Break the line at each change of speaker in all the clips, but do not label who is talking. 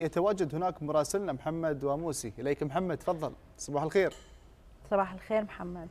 يتواجد هناك مراسلنا محمد واموسي اليك محمد تفضل صباح الخير صباح الخير محمد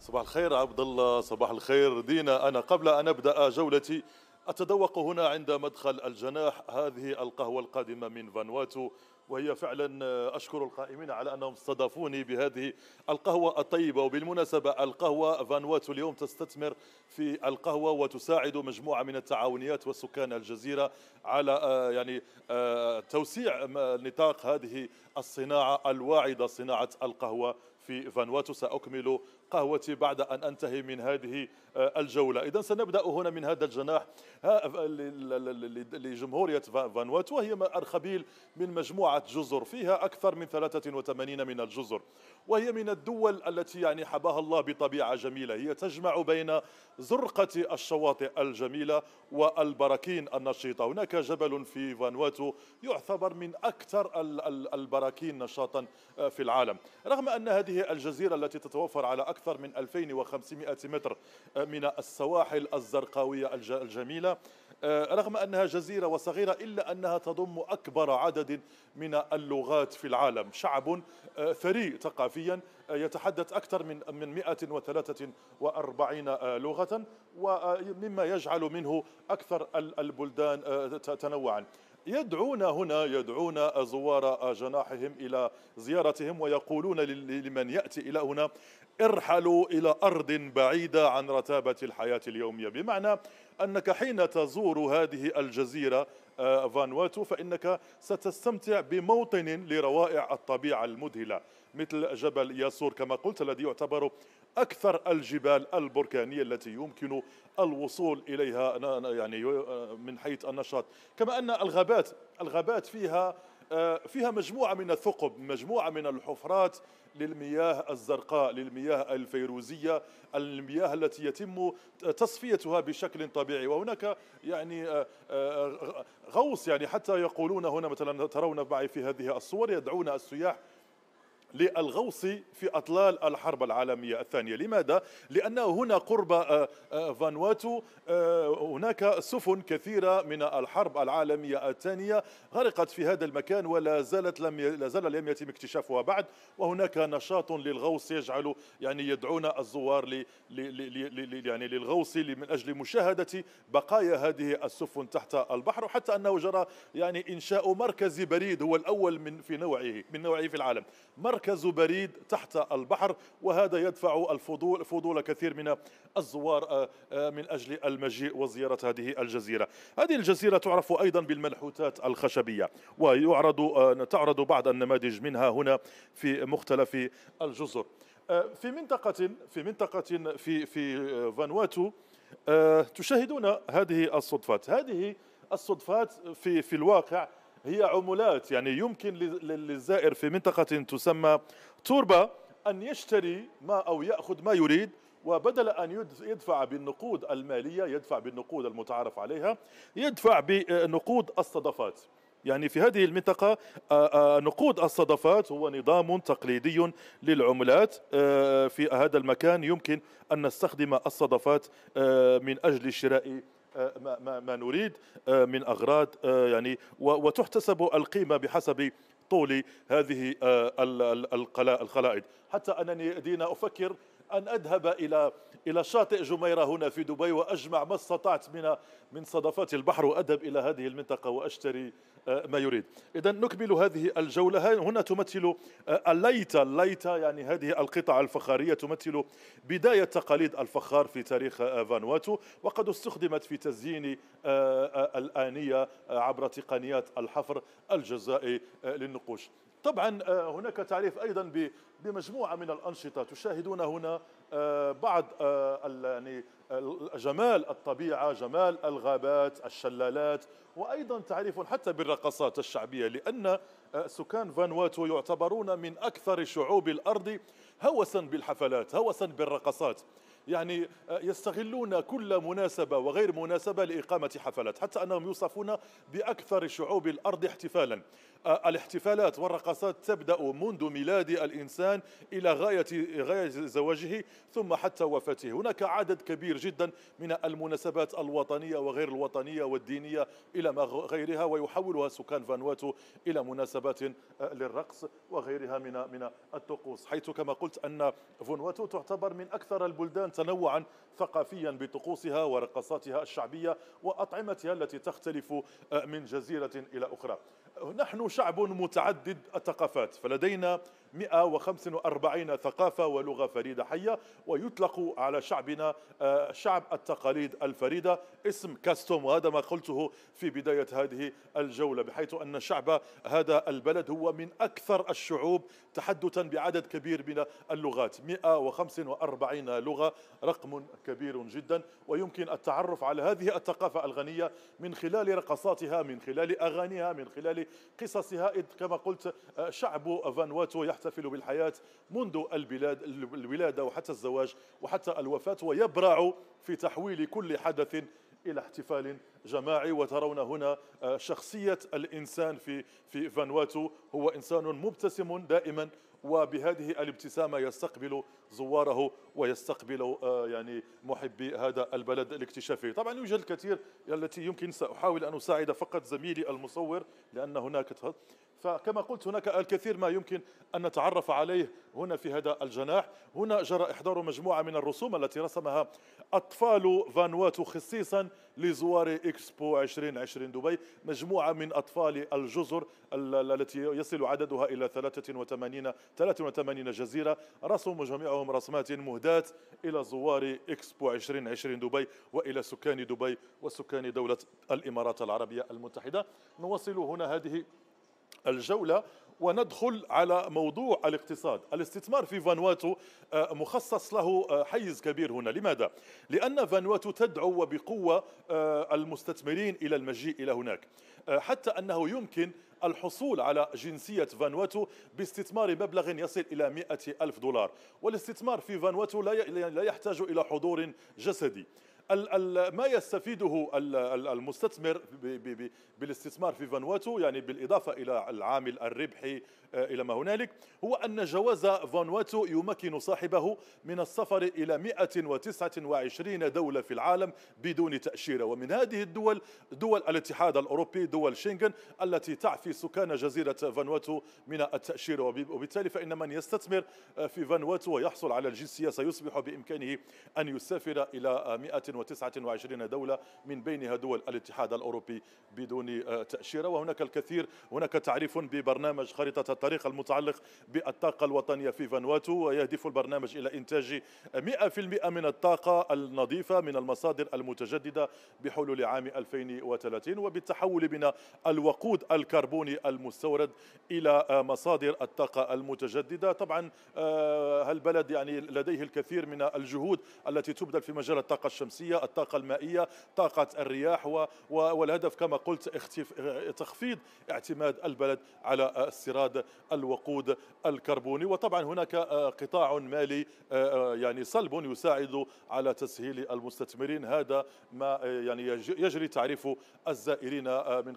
صباح الخير عبد الله صباح الخير دينا انا قبل ان ابدا جولتي اتذوق هنا عند مدخل الجناح هذه القهوه القادمه من فانواتو وهي فعلا آه، أشكر القائمين على أنهم استضافوني بهذه القهوة الطيبة وبالمناسبة القهوة فانواتو اليوم تستثمر في القهوة وتساعد مجموعة من التعاونيات وسكان الجزيرة على آه، يعني آه، توسيع نطاق هذه الصناعة الواعدة صناعة القهوة في فانواتو سأكمل قهوتي بعد أن أنتهي من هذه آه، الجولة إذا سنبدأ هنا من هذا الجناح آه، لجمهورية فانوات وهي أرخبيل من مجموعة جزر فيها أكثر من 83 من الجزر وهي من الدول التي يعني حباها الله بطبيعة جميلة هي تجمع بين زرقة الشواطئ الجميلة والبراكين النشيطة هناك جبل في فانواتو يعتبر من أكثر البراكين نشاطا آه، في العالم رغم أن هذه الجزيرة التي تتوفر على أكثر أكثر من 2500 متر آه، من السواحل الزرقاوية الجميلة آه، رغم أنها جزيرة وصغيرة إلا أنها تضم أكبر عدد من اللغات في العالم شعب آه، ثري ثقافيا يتحدث أكثر من من 143 لغة ومما يجعل منه أكثر البلدان تنوعا يدعون هنا يدعون زوار جناحهم إلى زيارتهم ويقولون لمن يأتي إلى هنا ارحلوا إلى أرض بعيدة عن رتابة الحياة اليومية بمعنى أنك حين تزور هذه الجزيرة آه، فانواتو فإنك ستستمتع بموطن لروائع الطبيعة المذهلة مثل جبل ياسور كما قلت الذي يعتبر أكثر الجبال البركانية التي يمكن الوصول إليها يعني من حيث النشاط كما أن الغابات الغابات فيها آه، فيها مجموعة من الثقب مجموعة من الحفرات للمياه الزرقاء للمياه الفيروزية المياه التي يتم تصفيتها بشكل طبيعي وهناك يعني آه، آه، غوص يعني حتى يقولون هنا مثلا ترون معي في هذه الصور يدعون السياح للغوص في أطلال الحرب العالمية الثانية لماذا؟ لأن هنا قرب آه، آه، فانواتو آه، هناك سفن كثيرة من الحرب العالمية الثانية غرقت في هذا المكان ولا زالت لم لا زال لم يتم اكتشافها بعد وهناك نشاط للغوص يجعل يعني يدعون الزوار ل يعني للغوص من أجل مشاهدة بقايا هذه السفن تحت البحر حتى أنه جرى يعني إنشاء مركز بريد هو الأول من في نوعه من نوعه في العالم مركز مركز بريد تحت البحر وهذا يدفع الفضول فضول كثير من الزوار آه، آه، من أجل المجيء وزيارة هذه الجزيرة هذه الجزيرة تعرف أيضا بالمنحوتات الخشبية ويعرض آه، تعرض بعض النماذج منها هنا في مختلف الجزر في منطقة في منطقة في في فانواتو تشاهدون هذه الصدفات هذه الصدفات في في الواقع هي عملات يعني يمكن للزائر في منطقة تسمى توربا أن يشتري ما أو يأخذ ما يريد وبدل أن يدفع بالنقود المالية يدفع بالنقود المتعارف عليها يدفع بنقود الصدفات يعني في هذه المنطقة نقود الصدفات هو نظام تقليدي للعملات في هذا المكان يمكن أن نستخدم الصدفات من أجل شراء آه، ما, ما نريد آه، من اغراض آه، يعني وتحتسب القيمه بحسب طول هذه القلائد حتى انني دينا افكر أن أذهب إلى إلى شاطئ جميرة هنا في دبي وأجمع ما استطعت من من صدفات البحر وأذهب إلى هذه المنطقة وأشتري آه، ما يريد إذا نكمل هذه الجولة هنا تمثل الليتا آه، الليتا يعني هذه القطعة الفخارية تمثل بداية تقاليد الفخار في تاريخ آه، فانواتو وقد استخدمت في تزيين الآنية عبر تقنيات الحفر الجزائي للنقوش طبعا آه، هناك تعريف ايضا بمجموعه من الانشطه تشاهدون هنا آه، بعض آه، يعني جمال الطبيعه، جمال الغابات، الشلالات وايضا تعريف حتى بالرقصات الشعبيه لان سكان فانواتو يعتبرون من اكثر شعوب الارض هوسا بالحفلات، هوسا بالرقصات. يعني آه، يستغلون كل مناسبة وغير مناسبة لإقامة حفلات حتى أنهم يوصفون بأكثر شعوب الأرض احتفالا آه، الاحتفالات والرقصات تبدأ منذ ميلاد الإنسان إلى غاية غاية زواجه ثم حتى وفاته هناك عدد كبير جدا من المناسبات الوطنية وغير الوطنية والدينية إلى ما غيرها ويحولها سكان فانواتو إلى مناسبات آه، للرقص وغيرها من من الطقوس حيث كما قلت أن فانواتو تعتبر من أكثر البلدان تنوعا ثقافيا بطقوسها ورقصاتها الشعبية وأطعمتها التي تختلف آه، من جزيرة إلى أخرى نحن شعب متعدد الثقافات فلدينا 145 ثقافة ولغة فريدة حية ويطلق على شعبنا آه، شعب التقاليد الفريدة اسم كاستوم وهذا ما قلته في بداية هذه الجولة بحيث أن شعب هذا البلد هو من أكثر الشعوب تحدثا بعدد كبير من اللغات 145 لغة رقم كبير جدا ويمكن التعرف على هذه الثقافة الغنية من خلال رقصاتها من خلال أغانيها من خلال خلال قصصها إذ كما قلت آه، شعب فانواتو يحتفل بالحياة منذ البلاد الولادة وحتى الزواج وحتى الوفاة ويبرع في تحويل كل حدث الى احتفال جماعي وترون هنا آه، شخصيه الانسان في في فانواتو هو انسان مبتسم دائما وبهذه الابتسامة يستقبل زواره ويستقبل آه، يعني محبي هذا البلد الاكتشافي طبعا يوجد الكثير التي يمكن سأحاول أن أساعد فقط زميلي المصور لأن هناك فكما قلت هناك الكثير ما يمكن أن نتعرف عليه هنا في هذا الجناح هنا جرى إحضار مجموعة من الرسوم التي رسمها أطفال فانواتو خصيصا لزوار إكسبو 2020 دبي مجموعة من أطفال الجزر التي يصل عددها إلى 83 83 جزيرة رسموا جميعهم رسمات مهداة إلى زوار إكسبو 2020 دبي وإلى سكان دبي وسكان دولة الإمارات العربية المتحدة نواصل هنا هذه الجولة وندخل على موضوع الاقتصاد الاستثمار في فانواتو آه، مخصص له آه، حيز كبير هنا لماذا؟ لأن فانواتو تدعو بقوة آه، المستثمرين إلى المجيء إلى هناك حتى أنه يمكن الحصول على جنسية فانواتو باستثمار مبلغ يصل إلى مئة ألف دولار والاستثمار في فانواتو لا يحتاج إلى حضور جسدي ما يستفيده المستثمر بالاستثمار في فانواتو يعني بالإضافة إلى العامل الربحي إلى ما هنالك هو أن جواز فانواتو يمكن صاحبه من السفر إلى 129 دولة في العالم بدون تأشيرة ومن هذه الدول دول الاتحاد الأوروبي دول شنغن التي تعفي سكان جزيرة فانواتو من التأشيرة وبالتالي فإن من يستثمر آه، في فانواتو ويحصل على الجنسية سيصبح بإمكانه أن يسافر إلى 129 آه، دولة من بينها دول الاتحاد الأوروبي بدون آه، تأشيرة وهناك الكثير هناك تعريف ببرنامج خريطة الطريق المتعلق بالطاقة الوطنية في فانواتو ويهدف البرنامج إلى إنتاج 100% من الطاقة النظيفة من المصادر المتجددة بحلول عام 2030 وبالتحول من الوقود الكربوني المستورد إلى مصادر الطاقة المتجددة طبعا آه، البلد يعني لديه الكثير من الجهود التي تبذل في مجال الطاقة الشمسية الطاقة المائية طاقة الرياح والهدف كما قلت تخفيض اعتماد البلد على استيراد الوقود الكربوني وطبعا هناك آه، قطاع مالي آه، آه، يعني صلب يساعد على تسهيل المستثمرين هذا ما يعني يجري تعريف الزائرين من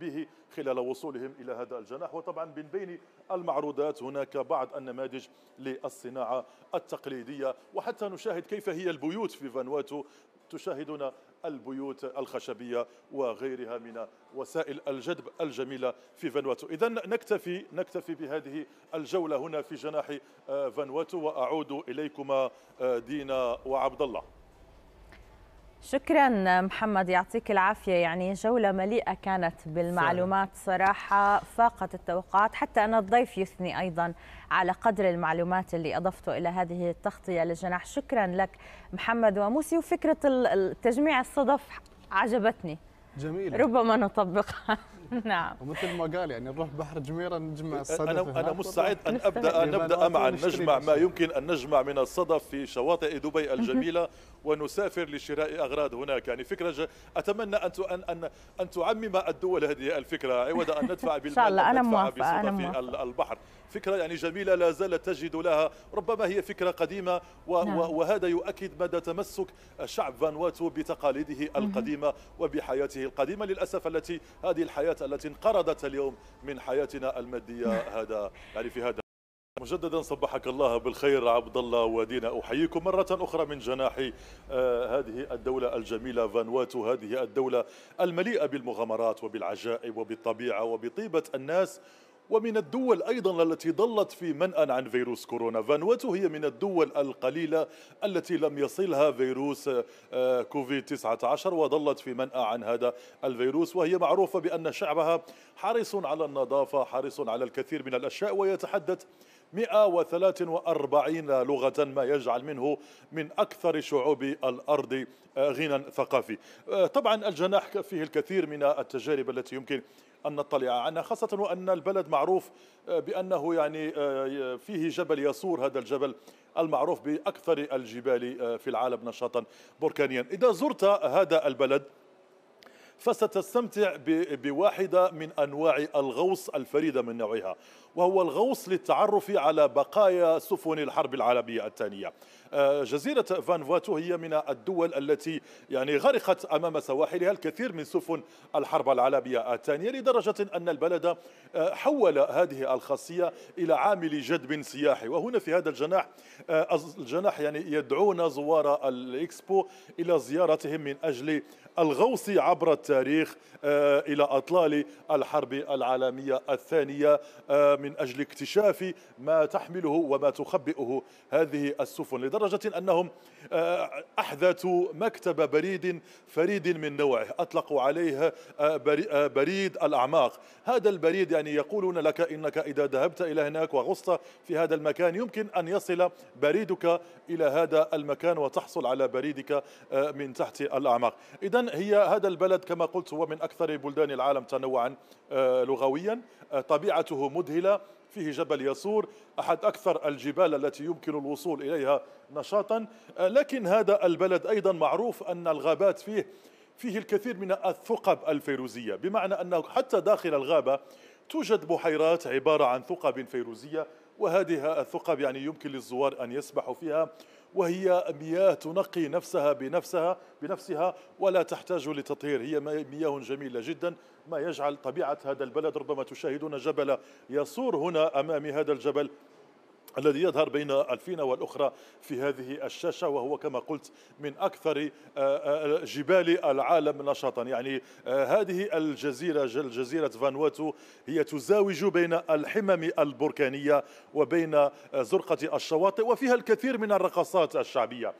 به خلال وصولهم إلى هذا الجناح وطبعا من بين المعروضات هناك بعض النماذج للصناعة التقليدية وحتى نشاهد كيف هي البيوت في فانواتو تشاهدون البيوت الخشبية وغيرها من وسائل الجذب الجميلة في فانواتو إذا نكتفي نكتفي بهذه الجولة هنا في جناح آه، فانواتو وأعود إليكما آه، دينا وعبد الله شكرا محمد يعطيك العافية يعني جولة مليئة كانت بالمعلومات صراحة فاقت التوقعات حتى أن الضيف يثني أيضا على قدر المعلومات اللي أضفته إلى هذه التغطية للجناح شكرا لك محمد وموسي وفكرة تجميع الصدف عجبتني جميل ربما نطبقها نعم ومثل ما قال يعني نروح بحر جميره نجمع الصدف انا انا مستعد ان ابدا نبدا معا نجمع ما يمكن ان نجمع من الصدف في شواطئ دبي الجميله ونسافر لشراء اغراض هناك يعني فكره اتمنى ان ان ان تعمم الدول هذه الفكره عوض ان ندفع بالمال ان شاء الله انا موافقه انا موافقه البحر فكرة يعني جميلة لا زالت تجد لها ربما هي فكرة قديمة نعم. وهذا يؤكد مدى تمسك شعب فانواتو بتقاليده القديمة وبحياته القديمة للأسف التي هذه الحياة التي انقرضت اليوم من حياتنا المادية نعم. هذا يعني في هذا مجددا صبحك الله بالخير عبد الله ودينا احييكم مره اخرى من جناح آه، هذه الدوله الجميله فانواتو هذه الدوله المليئه بالمغامرات وبالعجائب وبالطبيعه وبطيبه الناس ومن الدول أيضا التي ظلت في منأى عن فيروس كورونا فانواتو هي من الدول القليلة التي لم يصلها فيروس آه، كوفيد 19 وظلت في منأى عن هذا الفيروس وهي معروفة بأن شعبها حريص على النظافة حريص على الكثير من الأشياء ويتحدث 143 لغة ما يجعل منه من أكثر شعوب الأرض آه، غنى ثقافي آه، طبعا الجناح فيه الكثير من التجارب التي يمكن أن نطلع عنها خاصة وأن البلد معروف آه، بأنه يعني آه، فيه جبل يسور هذا الجبل المعروف بأكثر الجبال آه، في العالم نشاطا بركانيا إذا زرت هذا البلد فستستمتع بواحدة من أنواع الغوص الفريدة من نوعها وهو الغوص للتعرف على بقايا سفن الحرب العالمية الثانية آه، جزيرة فانفواتو هي من الدول التي يعني غرقت أمام سواحلها الكثير من سفن الحرب العالمية الثانية لدرجة أن البلد آه، حول هذه الخاصية إلى عامل جذب سياحي وهنا في هذا الجناح آه، الجناح يعني يدعون زوار الإكسبو إلى زيارتهم من أجل الغوص عبر التاريخ إلى أطلال الحرب العالمية الثانية من أجل اكتشاف ما تحمله وما تخبئه هذه السفن لدرجة لدرجة أنهم آه، أحدثوا مكتب بريد فريد من نوعه أطلقوا عليه آه، آه، بريد الأعماق هذا البريد يعني يقولون لك إنك إذا ذهبت إلى هناك وغصت في هذا المكان يمكن أن يصل بريدك إلى هذا المكان وتحصل على بريدك من تحت الأعماق إذا هي هذا البلد كما قلت هو من أكثر بلدان العالم تنوعا لغويا طبيعته مذهلة فيه جبل يسور أحد أكثر الجبال التي يمكن الوصول إليها نشاطا آه، لكن هذا البلد أيضا معروف أن الغابات فيه فيه الكثير من الثقب الفيروزية بمعنى أنه حتى داخل الغابة توجد بحيرات عبارة عن ثقب فيروزية وهذه الثقب يعني يمكن للزوار أن يسبحوا فيها وهي مياه تنقي نفسها بنفسها بنفسها ولا تحتاج لتطهير هي مياه جميلة جدا ما يجعل طبيعة هذا البلد ربما تشاهدون جبل يصور هنا أمام هذا الجبل الذي يظهر بين الفينة والأخرى في هذه الشاشة وهو كما قلت من أكثر آه، آه، جبال العالم نشاطا يعني آه، هذه الجزيرة جزيرة فانواتو هي تزاوج بين الحمم البركانية وبين زرقة الشواطئ وفيها الكثير من الرقصات الشعبية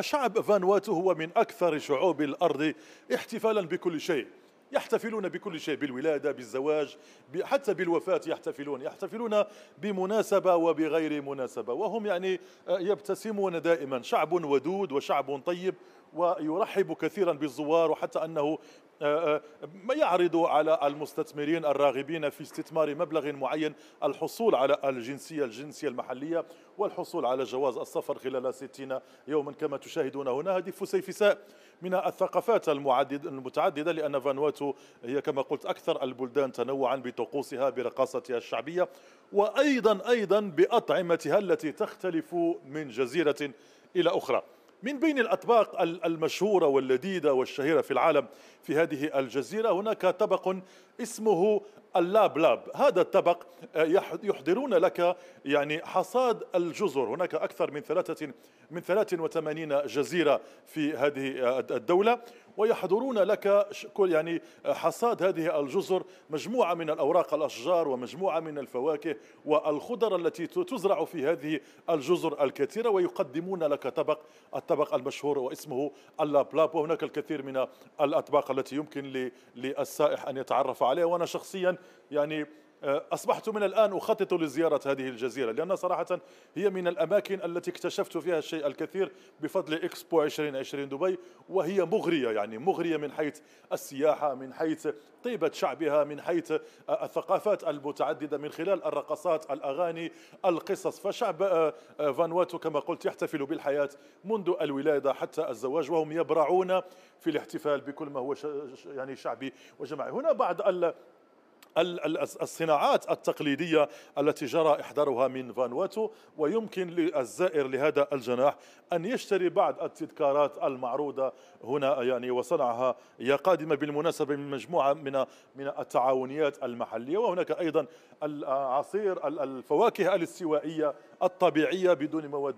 شعب فانواتو هو من أكثر شعوب الأرض احتفالا بكل شيء يحتفلون بكل شيء بالولادة بالزواج حتى بالوفاة يحتفلون يحتفلون بمناسبة وبغير مناسبة وهم يعني آه، يبتسمون دائما شعب ودود وشعب طيب ويرحب كثيرا بالزوار وحتى أنه آه، آه، يعرض على المستثمرين الراغبين في استثمار مبلغ معين الحصول على الجنسية الجنسية المحلية والحصول على جواز السفر خلال 60 يوما كما تشاهدون هنا هذه فسيفساء من الثقافات المعدد المتعددة لأن فانواتو هي كما قلت أكثر البلدان تنوعا بطقوسها برقاصتها الشعبية وأيضا أيضا بأطعمتها التي تختلف من جزيرة إلى أخرى من بين الأطباق المشهورة واللذيذة والشهيرة في العالم في هذه الجزيرة هناك طبق اسمه اللاب لاب هذا الطبق آه، يحضرون لك يعني حصاد الجزر هناك أكثر من ثلاثة من 83 جزيرة في هذه آه، الدولة ويحضرون لك كل يعني آه، حصاد هذه الجزر مجموعة من الأوراق الأشجار ومجموعة من الفواكه والخضر التي تزرع في هذه الجزر الكثيرة ويقدمون لك طبق الطبق المشهور واسمه اللابلاب وهناك الكثير من الأطباق التي يمكن للسائح أن يتعرف عليها وأنا شخصيا يعني آه، أصبحت من الآن أخطط لزيارة هذه الجزيرة لأن صراحة هي من الأماكن التي اكتشفت فيها الشيء الكثير بفضل إكسبو 2020 دبي وهي مغرية يعني مغرية من حيث السياحة من حيث طيبة شعبها من حيث آه، الثقافات المتعددة من خلال الرقصات الأغاني القصص فشعب آه، فانواتو كما قلت يحتفل بالحياة منذ الولادة حتى الزواج وهم يبرعون في الاحتفال بكل ما هو يعني شعبي وجماعي هنا بعض الصناعات التقليدية التي جرى إحضارها من فانواتو ويمكن للزائر لهذا الجناح أن يشتري بعض التذكارات المعروضة هنا يعني وصنعها هي قادمة بالمناسبة من مجموعة من من التعاونيات المحلية وهناك أيضا العصير آه، الفواكه الاستوائية الطبيعية بدون مواد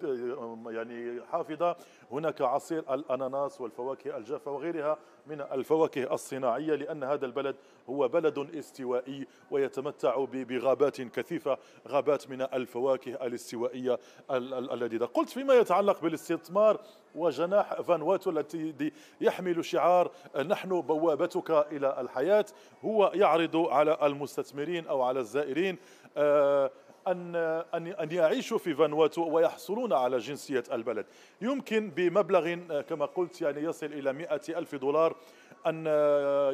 يعني حافظة هناك عصير الأناناس والفواكه الجافة وغيرها من الفواكه الصناعية لأن هذا البلد هو بلد استوائي ويتمتع بغابات كثيفة غابات من الفواكه الاستوائية الذي قلت فيما يتعلق بالاستثمار وجناح فانواتو التي يحمل شعار نحن بوابتك إلى الحياة هو يعرض على المستثمرين أو على الزائرين آه أن أن أن يعيشوا في فانواتو ويحصلون على جنسية البلد يمكن بمبلغ كما قلت يعني يصل إلى 100 ألف دولار أن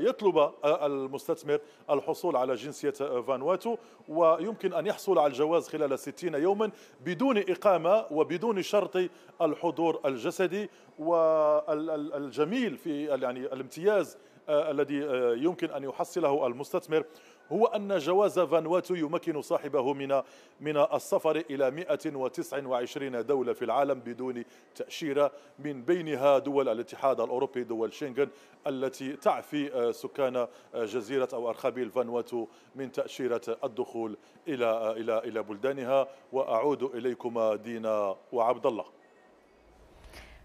يطلب المستثمر الحصول على جنسية فانواتو ويمكن أن يحصل على الجواز خلال 60 يوما بدون إقامة وبدون شرط الحضور الجسدي والجميل في يعني الامتياز الذي يمكن أن يحصله المستثمر هو أن جواز فانواتو يمكن صاحبه من من السفر إلى 129 دولة في العالم بدون تأشيرة من بينها دول الاتحاد الأوروبي دول شنغن التي تعفي آه، سكان آه، جزيرة أو أرخبيل فانواتو من تأشيرة الدخول إلى آه، إلى إلى بلدانها وأعود إليكما دينا وعبد الله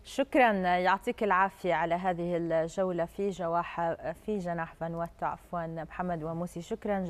شكرا يعطيك العافية على هذه الجولة في جواح في جناح فانوات عفوا محمد وموسي شكرا